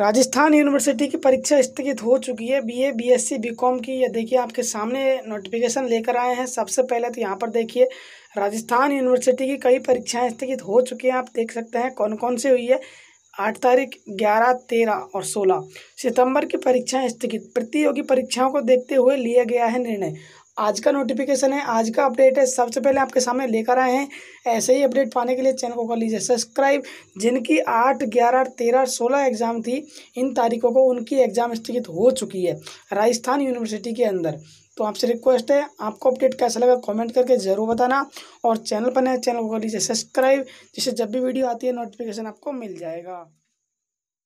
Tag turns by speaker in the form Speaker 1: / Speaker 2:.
Speaker 1: Rajasthan university की परीक्षा स्थगित हो चुकी है बीए बीएससी बीकॉम की ये देखिए आपके सामने नोटिफिकेशन लेकर आए हैं सबसे पहले तो यहाँ पर देखिए राजस्थान यूनिवर्सिटी की कई परीक्षाएं स्थगित हो चुकी हैं आप देख सकते हैं कौन कौन सी हुई है आठ तारीख ग्यारह तेरह और सोलह सितंबर की परीक्षाएं स्थगित प्रतियोगी परीक्षाओं को देखते हुए लिया गया है निर्णय आज का नोटिफिकेशन है आज का अपडेट है सबसे पहले आपके सामने लेकर आए हैं ऐसे ही अपडेट पाने के लिए चैनल को कर लीजिए सब्सक्राइब जिनकी आठ ग्यारह तेरह सोलह एग्ज़ाम थी इन तारीखों को उनकी एग्ज़ाम स्थगित हो चुकी है राजस्थान यूनिवर्सिटी के अंदर तो आपसे रिक्वेस्ट है आपको अपडेट कैसा लगा कमेंट करके ज़रूर बताना और चैनल पर नए चैनल को कर लीजिए सब्सक्राइब जिससे जब भी वीडियो आती है नोटिफिकेशन आपको मिल जाएगा